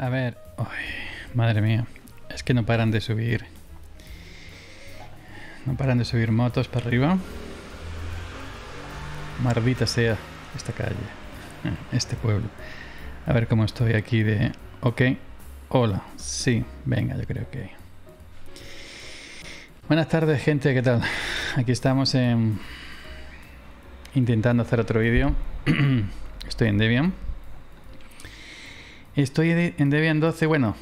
A ver, madre mía, es que no paran de subir. No paran de subir motos para arriba. Mardita sea esta calle, este pueblo. A ver cómo estoy aquí de... Ok, hola, sí, venga, yo creo que... Buenas tardes gente, ¿qué tal? Aquí estamos en... intentando hacer otro vídeo. estoy en Debian. Estoy en Debian 12, bueno,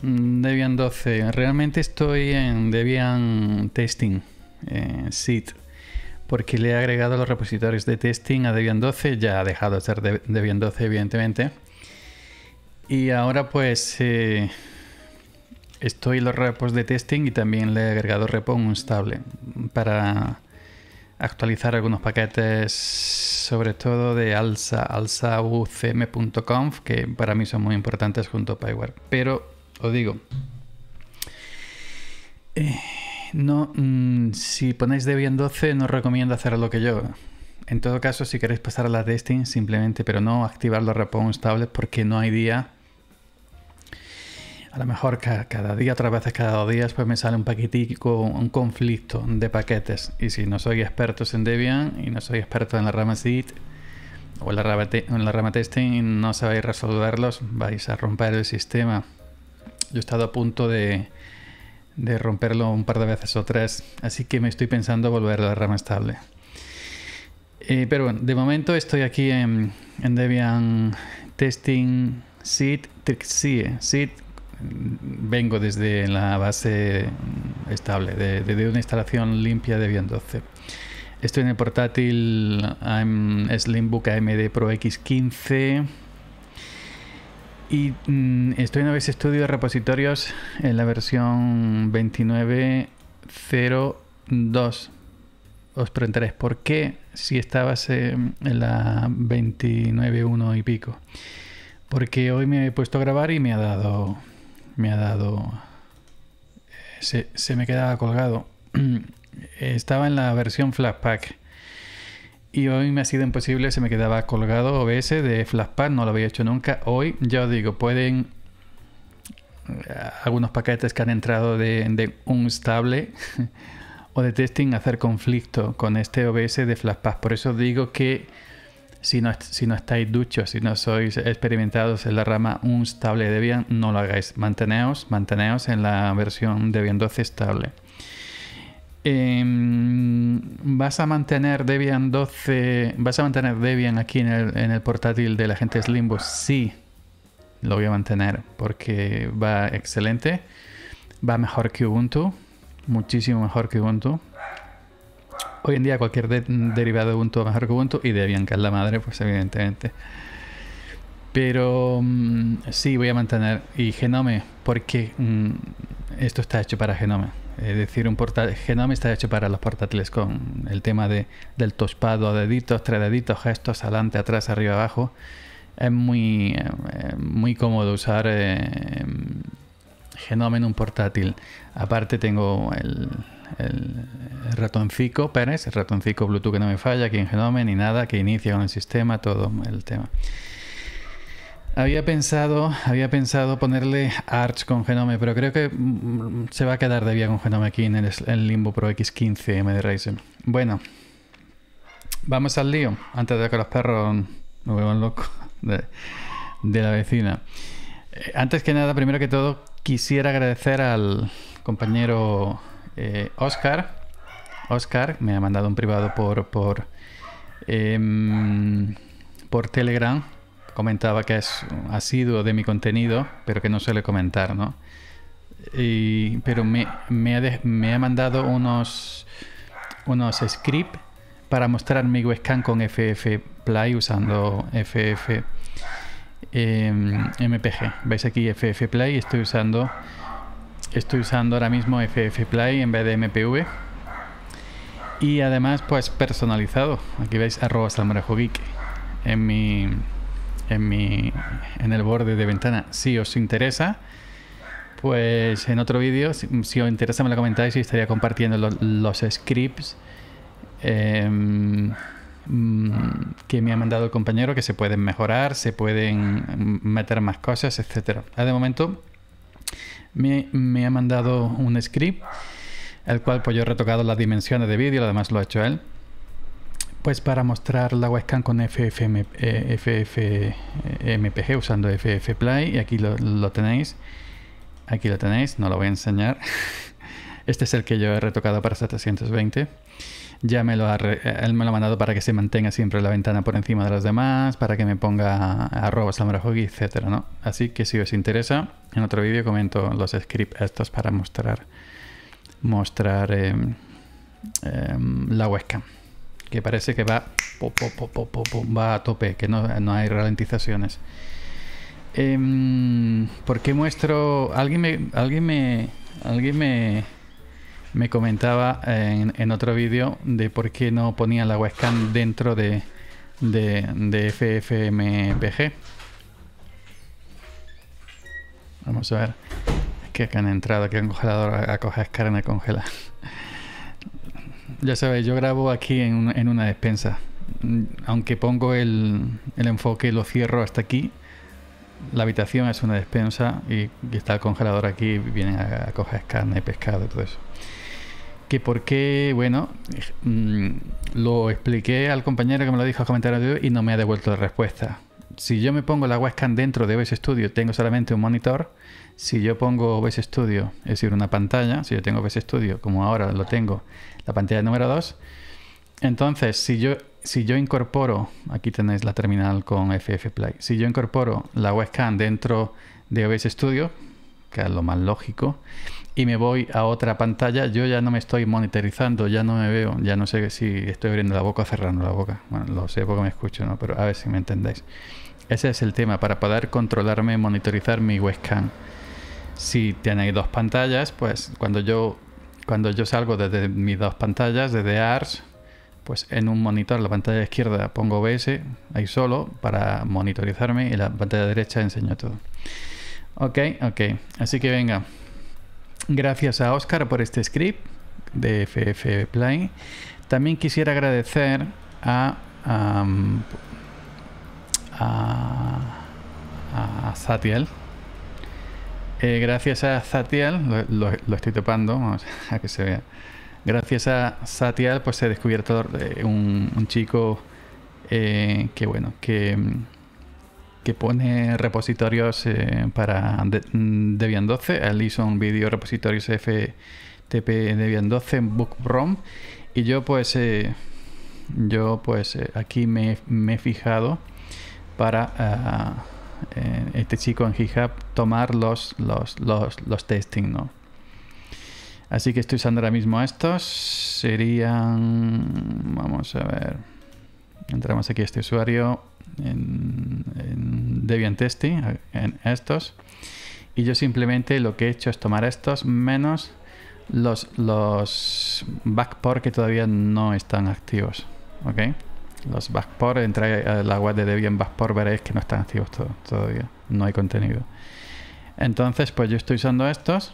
mm, Debian 12. Realmente estoy en Debian Testing, eh, SIT, porque le he agregado los repositorios de testing a Debian 12. Ya ha dejado de ser Debian 12, evidentemente. Y ahora pues eh, estoy los repos de testing y también le he agregado repo un stable para actualizar algunos paquetes, sobre todo de alsa, alza.ucm.conf, que para mí son muy importantes junto a Pyware. Pero os digo, eh, no, mm, si ponéis Debian 12, no recomiendo hacer lo que yo. En todo caso, si queréis pasar a la testing, simplemente, pero no activar los repos porque no hay día a lo mejor cada, día, otras veces cada dos días, pues me sale un paquetico, un conflicto de paquetes. Y si no soy expertos en Debian y no soy experto en la rama seed o en la rama, testing no sabéis resolverlos, vais a romper el sistema. Yo he estado a punto de, romperlo un par de veces o tres, así que me estoy pensando volver a la rama estable. Eh, pero bueno, de momento estoy aquí en, Debian Testing Seed Trixie. Seed vengo desde la base estable, desde una instalación limpia de bien 12. Estoy en el portátil Slimbook AMD Pro X15 y mm, estoy en OBS Studio repositorios en la versión 29.02. Os preguntaréis por qué si estabas en la 29.1 y pico. Porque hoy me he puesto a grabar y me ha dado me ha dado... Se, me quedaba colgado. Estaba en la versión flashpack Y hoy me ha sido imposible, se me quedaba colgado OBS de flashpack, no lo había hecho nunca. Hoy, ya os digo, pueden... Eh, algunos paquetes que han entrado de, de un stable o de testing hacer conflicto con este OBS de flashpack. Por eso digo que si no, estáis duchos, si no sois experimentados en la rama un estable Debian, no lo hagáis. Manteneos, manteneos en la versión Debian 12 estable. Em, vas a mantener Debian 12, vas a mantener Debian aquí en el, en el portátil de la gente Slimbo, sí, lo voy a mantener porque va excelente, va mejor que Ubuntu, muchísimo mejor que Ubuntu, Hoy en día cualquier derivado de Ubuntu es mejor que Ubuntu y de bianca la madre, pues evidentemente. Pero mm, sí, voy a mantener. Y Genome, porque mm, esto está hecho para Genome. Es decir, un Genome está hecho para los portátiles con el tema de, del tospado, deditos, tres deditos, gestos, adelante, atrás, arriba, abajo. Es muy, eh, muy cómodo usar eh, Genome en un portátil. Aparte tengo el, el ratoncico Pérez, el ratoncico Bluetooth que no me falla, aquí en Genome, ni nada, que inicia con el sistema, todo el tema. Había pensado, había pensado ponerle Arch con Genome, pero creo que mm, se va a quedar de vía con Genome aquí en el, Limbo Pro X15 MD Ryzen. Bueno, vamos al lío, antes de que los perros me vuelvan locos de, la vecina. Eh, antes que nada, primero que todo, quisiera agradecer al compañero eh, Oscar, Oscar me ha mandado un privado por, por, em, por Telegram. Comentaba que es asiduo de mi contenido, pero que no suele comentar, ¿no? pero me, ha mandado unos, unos scripts para mostrar mi webcam con FF Play usando FF MPG. Em, Veis aquí FF Play, estoy usando estoy usando ahora mismo FFplay en vez de MPV. Y además, pues personalizado. Aquí veis arroba salmorejogeek en mi, en mi, en el borde de ventana. Si os interesa, pues en otro vídeo, si, os interesa, me lo comentáis y estaría compartiendo los scripts em, mm, que me ha mandado el compañero que se pueden mejorar, se pueden meter más cosas, etcétera. De momento me, ha mandado un script, el cual pues yo he retocado las dimensiones de vídeo, además lo ha hecho él, pues para mostrar la webcam con FFM, eh, FFmpg usando FFplay, y aquí lo, lo tenéis, aquí lo tenéis, no lo voy a enseñar, este es el que yo he retocado para 720 ya me lo ha, eh, él me lo ha mandado para que se mantenga siempre la ventana por encima de las demás, para que me ponga arroba samurajogi, etcétera, ¿no? Así que si os interesa, en otro vídeo comento los scripts estos para mostrar mostrar eh, em, la huesca, Que parece que va, va a tope, que no, hay ralentizaciones. Em, ¿Por qué muestro? Alguien me. Alguien me. Alguien me me comentaba en, otro vídeo de por qué no ponía la webcam dentro de, de, de Vamos a ver. Es que, han entrado aquí al congelador a, coger carne a congelar. ya sabéis, yo grabo aquí en, una despensa. Aunque pongo el, enfoque y lo cierro hasta aquí, la habitación es una despensa y, está el congelador aquí, vienen a, a coger carne, pescado y todo eso que qué, bueno, mm, lo expliqué al compañero que me lo dijo en comentarios y no me ha devuelto la respuesta. Si yo me pongo la webcam dentro de OBS Studio, tengo solamente un monitor. Si yo pongo OBS Studio, es decir, una pantalla, si yo tengo OBS Studio, como ahora lo tengo, la pantalla número 2, entonces si yo, si yo incorporo, aquí tenéis la terminal con FF Play, si yo incorporo la webcam dentro de OBS Studio, que es lo más lógico, y me voy a otra pantalla, yo ya no me estoy monitorizando, ya no me veo, ya no sé si estoy abriendo la boca o cerrando la boca. Bueno, lo sé porque me escucho, ¿no? Pero a ver si me entendéis. Ese es el tema, para poder controlarme, monitorizar mi webcam. Si tenéis dos pantallas, pues cuando yo, cuando yo salgo desde mis dos pantallas, desde ARS, pues en un monitor, la pantalla izquierda pongo OBS ahí solo para monitorizarme y la pantalla derecha enseño todo. Ok, ok. Así que venga, Gracias a Oscar por este script de FF También quisiera agradecer a, Satiel. a, a Zatiel. Eh, gracias a Satiel, lo, estoy topando, vamos a que se vea. Gracias a Satiel, pues he descubierto eh, un, chico eh, que, bueno, que mm, que pone repositorios eh, para mm, Debian 12, Alison Video Repositorios FTP Debian 12, BookROM. Y yo pues, eh, yo, pues eh, aquí me, he fijado para ah, este chico en GitHub tomar los, los testing, ¿no? Así que estoy usando ahora mismo estos. Serían... Vamos a ver. Entramos aquí a este usuario en, Debian Testing, en estos. Y yo simplemente lo que he hecho es tomar estos menos los, los backport que todavía no están activos. ¿Ok? Los backport, entrar a la web de Debian backport, veréis que no están activos todavía. No hay contenido. Entonces, pues yo estoy usando estos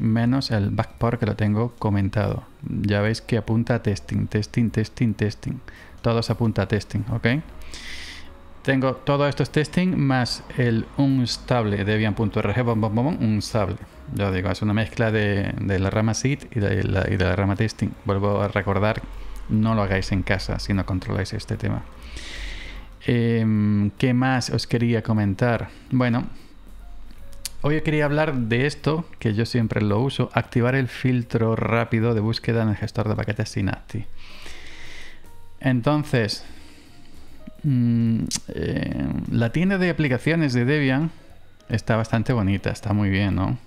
menos el backport que lo tengo comentado. Ya veis que apunta a testing, testing, testing, testing. Todos apunta a testing, ok. Tengo todo esto es testing más el unstable debian.rg, unstable. Yo digo, es una mezcla de, la rama seed y de la, de la rama testing. Vuelvo a recordar, no lo hagáis en casa si no controláis este tema. Em, ¿Qué más os quería comentar? Bueno, Hoy quería hablar de esto, que yo siempre lo uso, activar el filtro rápido de búsqueda en el gestor de paquetes Synapti. Entonces, mm, eh, la tienda de aplicaciones de Debian está bastante bonita, está muy bien, ¿no?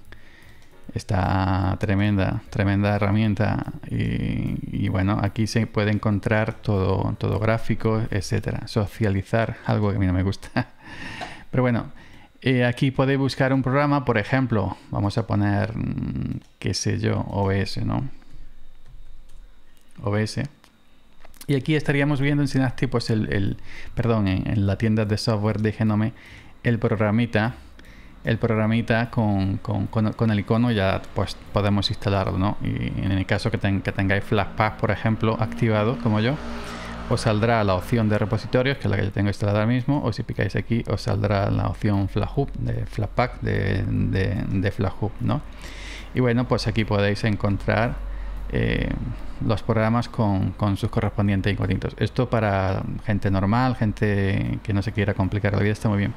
Está tremenda, tremenda herramienta. Y, y, bueno, aquí se puede encontrar todo, todo gráfico, etcétera. Socializar, algo que a mí no me gusta. Pero bueno, eh, aquí podéis buscar un programa, por ejemplo, vamos a poner, mm, qué sé yo, OBS, ¿no? OBS. Y aquí estaríamos viendo en Synaptic, pues el, perdón, en, la tienda de software de Genome, el programita, el programita con, el icono ya pues podemos instalarlo, ¿no? Y en el caso que, que tengáis Flashpass, por ejemplo, activado, como yo, os saldrá la opción de repositorios, que es la que yo tengo instalada ahora mismo, o si picáis aquí os saldrá la opción FlatHub de Flatpak de, de, ¿no? Y bueno, pues aquí podéis encontrar eh, los programas con, sus correspondientes iconitos Esto para gente normal, gente que no se quiera complicar la vida, está muy bien.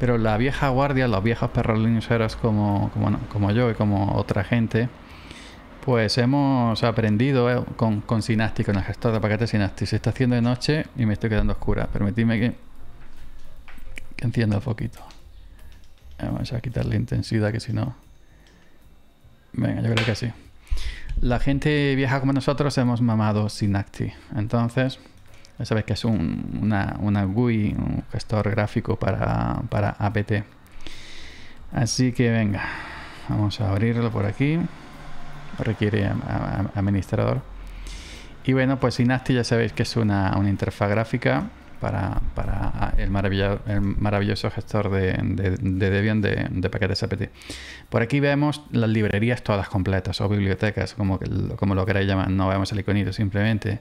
Pero la vieja guardia, los viejos perros como, como, como yo y como otra gente, pues hemos aprendido eh, con, con Synaptic, con el gestor de paquetes Synaptic. Se está haciendo de noche y me estoy quedando oscura. Permitidme que, encienda un poquito. Eh, vamos a quitarle intensidad que si no... Venga, yo creo que sí. La gente viaja como nosotros hemos mamado Synaptic. Entonces, ya sabéis que es un, una, GUI, un gestor gráfico para, para APT. Así que venga, vamos a abrirlo por aquí requiere administrador. Y bueno, pues Synaptic ya sabéis que es una, interfaz gráfica para, ah, el, maravilloso gestor de, Debian de, paquetes APT. Por aquí vemos las librerías todas completas o bibliotecas, como, como lo queráis llamar, no vemos el iconito simplemente.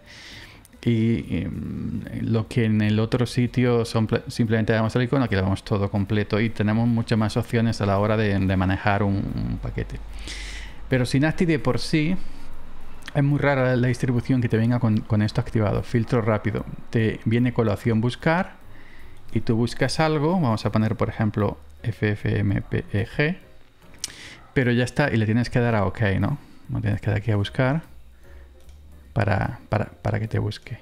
Y, mm, lo que en el otro sitio son, simplemente damos el icono, aquí lo vemos todo completo y tenemos muchas más opciones a la hora de, manejar un paquete. Pero Synaptic de por sí es muy rara la distribución que te venga con, esto activado. Filtro rápido. Te viene con la opción buscar y tú buscas algo. Vamos a poner, por ejemplo, FFMPG, e Pero ya está y le tienes que dar a OK, ¿no? No tienes que dar aquí a buscar para, para, para que te busque.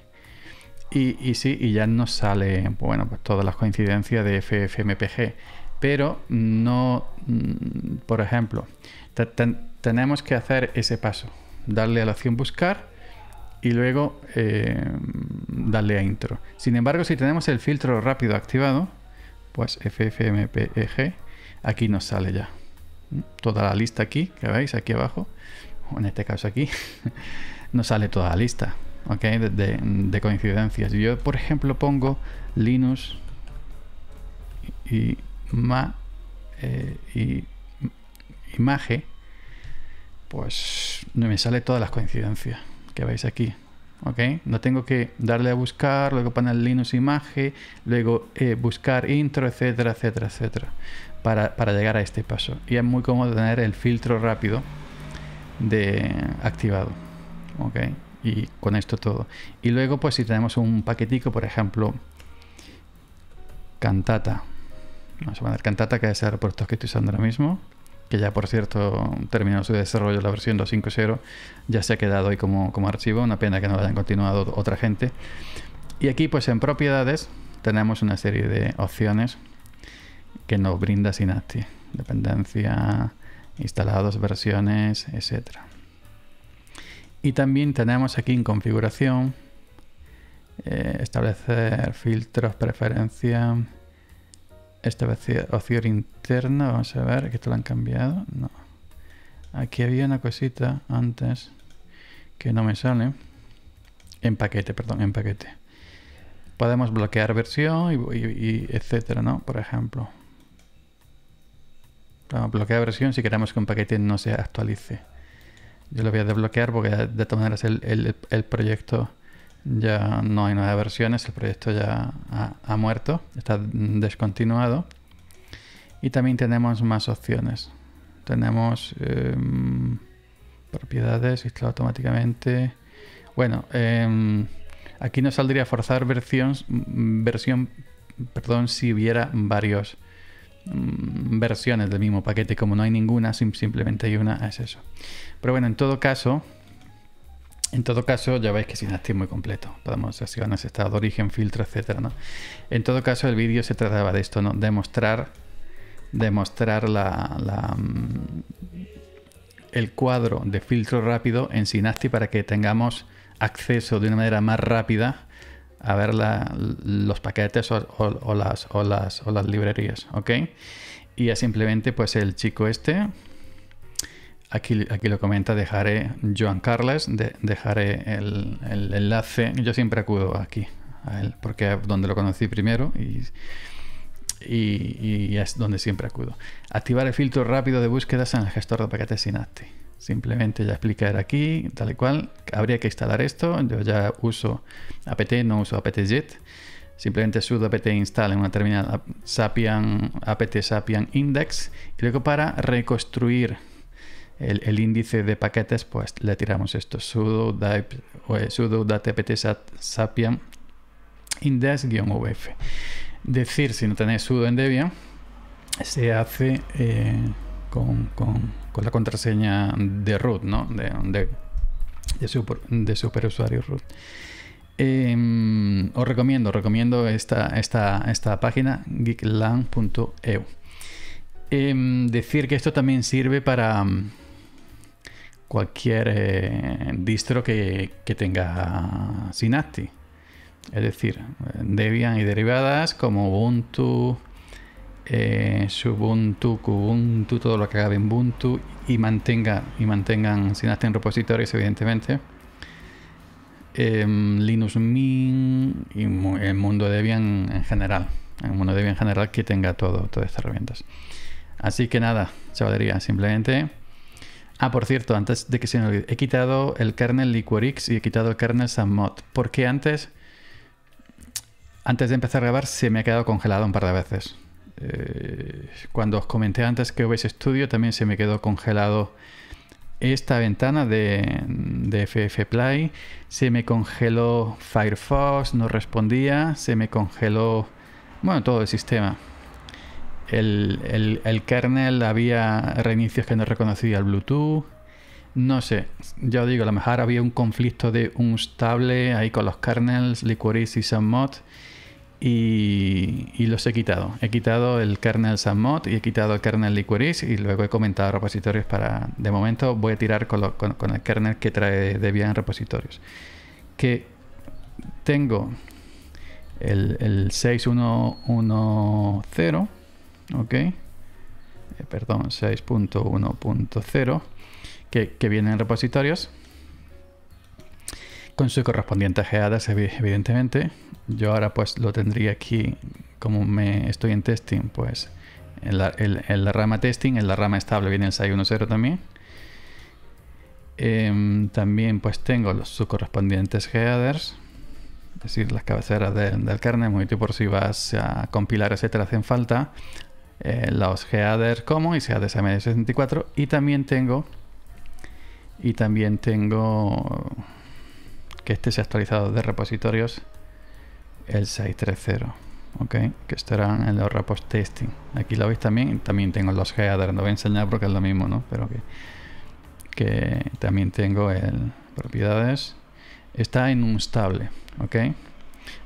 Y, y, sí, y ya nos sale, bueno, pues todas las coincidencias de FFmpg. Pero no, mm, por ejemplo, tenemos que hacer ese paso, darle a la opción buscar y luego em, darle a intro. Sin embargo, si tenemos el filtro rápido activado, pues ffmpeg, aquí nos sale ya toda la lista aquí, que veis aquí abajo, o en este caso aquí, nos sale toda la lista ¿okay? de, coincidencias. Yo, por ejemplo, pongo Linux y ma eh, y pues no me sale todas las coincidencias que veis aquí. ¿ok? No tengo que darle a buscar, luego poner Linux imagen, luego eh, buscar intro, etcétera, etcétera, etcétera, para, llegar a este paso. Y es muy cómodo tener el filtro rápido de activado, ¿ok? Y con esto todo. Y luego, pues si tenemos un paquetico, por ejemplo, cantata. Vamos a poner cantata, que es el reporte que estoy usando ahora mismo que ya por cierto terminó su desarrollo la versión 2.5.0, ya se ha quedado ahí como, como archivo, una pena que no lo hayan continuado otra gente. Y aquí pues en propiedades tenemos una serie de opciones que nos brinda Synaptic, dependencia, instalados, versiones, etc. Y también tenemos aquí en configuración, eh, establecer filtros, preferencias, esta opción interna, vamos a ver, que esto lo han cambiado. No. Aquí había una cosita antes que no me sale. En paquete, perdón, en paquete. Podemos bloquear versión y, etcétera, ¿no? Por ejemplo. bloquear versión si queremos que un paquete no se actualice. Yo lo voy a desbloquear porque de todas maneras el, el, el proyecto ya no hay nuevas versiones, el proyecto ya ha, muerto, está descontinuado. Y también tenemos más opciones. Tenemos em, propiedades, instalado automáticamente. Bueno, em, aquí no saldría forzar versiones, versión, perdón, si hubiera varios mm, versiones del mismo paquete como no hay ninguna simplemente hay una es eso pero bueno en todo caso en todo caso, ya veis que Synaptic es muy completo. Podemos sesiones, estado de origen, filtro, etcétera, En todo caso, el vídeo se trataba de esto, ¿no? Demostrar, demostrar la, mm, el cuadro de filtro rápido en Sinasti para que tengamos acceso de una manera más rápida a ver los paquetes o, las, o, librerías, ¿ok? Y ya simplemente, pues el chico este, Aquí, lo comenta, dejaré Joan Carles, de, dejaré el, enlace. Yo siempre acudo aquí porque es donde lo conocí primero y, y, es donde siempre acudo. Activar el filtro rápido de búsquedas en el gestor de paquetes Synaptic. Simplemente ya explicar aquí, tal y cual. Habría que instalar esto. Yo ya uso apt, no uso apt-get. Simplemente sudo apt install en una terminal apt apt sapian index. Y luego para reconstruir el, índice de paquetes, pues le tiramos esto, sudo, o, eh, sudo index-vf. Decir, si no tenéis sudo en Debian, se hace eh, con, la contraseña de root, ¿no? De, de, de, super, superusuario root. Em, os recomiendo, recomiendo esta, esta, esta página, geekland.eu. Em, decir que esto también sirve para, cualquier eh, distro que, tenga Synaptic. Es decir, Debian y derivadas como Ubuntu, eh, Subuntu, Kubuntu, todo lo que haga en Ubuntu y, mantenga, y mantengan Synaptic en repositorios, evidentemente. Em, Linux Mint y el mundo Debian en general. El mundo Debian en general que tenga todo, todas estas herramientas. Así que nada, chavalería, simplemente Ah, por cierto, antes de que se me olvide, he quitado el kernel Liquorix y he quitado el kernel Sammod, porque antes, antes de empezar a grabar se me ha quedado congelado un par de veces. Eh, cuando os comenté antes que OBS estudio también se me quedó congelado esta ventana de, de se me congeló Firefox, no respondía, se me congeló, bueno, todo el sistema el, kernel, había reinicios que no reconocía el Bluetooth. No sé, yo digo, a lo mejor había un conflicto de un stable ahí con los kernels, Liquoris y SunMod. Y, y, los he quitado. He quitado el kernel SunMod y he quitado el kernel Liquoris y luego he comentado repositorios para... De momento voy a tirar con, el kernel que trae Debian repositorios. Que tengo el, el 6110 ok, eh, perdón, 6.1.0, que, que vienen en repositorios con sus correspondientes headers, evidentemente. Yo ahora pues lo tendría aquí, como me estoy en testing, pues en la, rama testing, en la rama estable viene el 610 también. Em, también pues tengo los, sus correspondientes headers, es decir, las cabeceras del kernel, muy por si vas a compilar, etcétera, hacen falta. Eh, los headers como y headers AMD64 e y también tengo y también tengo que este se ha actualizado de repositorios el 630 ok que estarán en los repos testing aquí lo veis también también tengo los headers no voy a enseñar porque es lo mismo no pero que que también tengo el propiedades está en un stable ok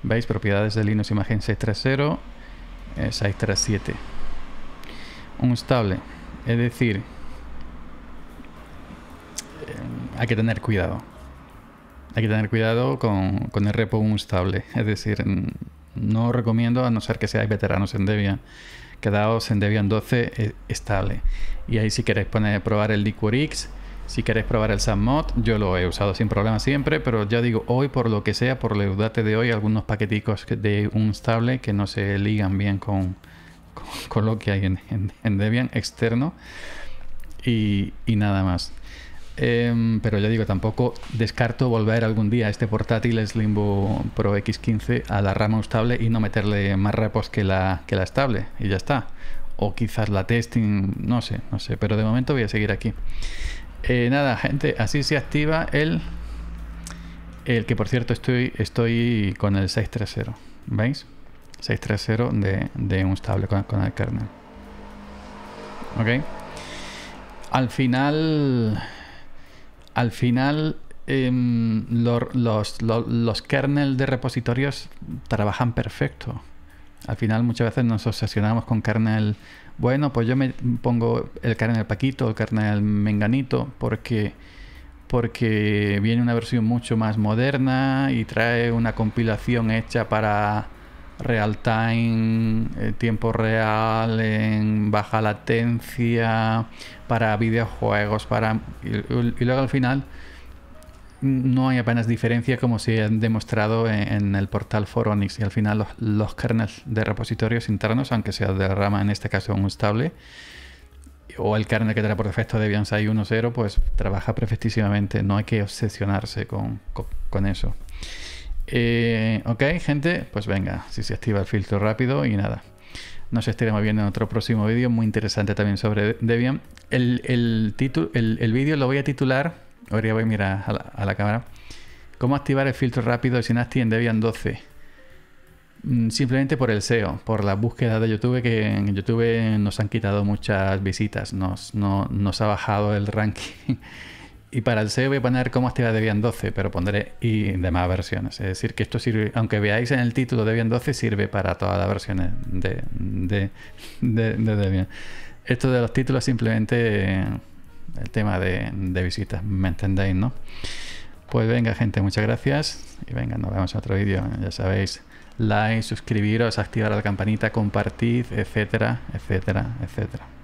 veis propiedades de Linux imagen 630 637 un stable. Es decir, eh, hay que tener cuidado. Hay que tener cuidado con, el repo un stable. Es decir, no recomiendo, a no ser que seáis veteranos en Debian, quedaos en Debian 12 eh, estable. Y ahí si queréis poner, probar el Liquorix, si queréis probar el SAMMOD, yo lo he usado sin problema siempre, pero ya digo, hoy por lo que sea, por leudate de hoy, algunos paqueticos de un stable que no se ligan bien con, con lo que hay en, Debian externo y, nada más. Em, pero ya digo, tampoco descarto volver algún día a este portátil Slimbo Pro X15 a la rama estable y no meterle más repos que la, que la estable y ya está. O quizás la testing, no sé, no sé, pero de momento voy a seguir aquí. Eh, nada, gente, así se activa el. El que por cierto estoy, estoy con el 630. ¿Veis? 630 de, de un estable con, el kernel. ¿Ok? Al final, al final em, los, kernels de repositorios trabajan perfecto. Al final muchas veces nos obsesionamos con kernel. Bueno, pues yo me pongo el kernel Paquito, el kernel Menganito, porque, porque viene una versión mucho más moderna y trae una compilación hecha para real time, eh, tiempo real, en baja latencia, para videojuegos, para... Y, luego al final no hay apenas diferencia como se ha han demostrado en, el portal Foronix y al final los, kernels de repositorios internos, aunque sea de rama en este caso un estable, o el kernel que trae por defecto Debian 1.0 pues trabaja perfectísimamente, no hay que obsesionarse con, con eso. Eh, ok, gente, pues venga, si se activa el filtro rápido y nada. Nos estaremos viendo en otro próximo vídeo, muy interesante también sobre Debian. El, el, el, vídeo lo voy a titular, ahora voy a mirar a la, cámara, cómo activar el filtro rápido de Synaptic en Debian 12. Mm, simplemente por el SEO, por la búsqueda de YouTube, que en YouTube nos han quitado muchas visitas, nos ha bajado el ranking. Y para el SEO voy a poner cómo activar Debian 12, pero pondré y demás versiones. Es decir, que esto sirve, aunque veáis en el título Debian 12, sirve para todas las versiones de, Debian. Esto de los títulos simplemente eh, el tema de, visitas, ¿me entendéis, no? Pues venga, gente, muchas gracias. Y venga, nos vemos en otro vídeo. Ya sabéis, like, suscribiros, activar la campanita, compartid, etcétera, etcétera, etcétera.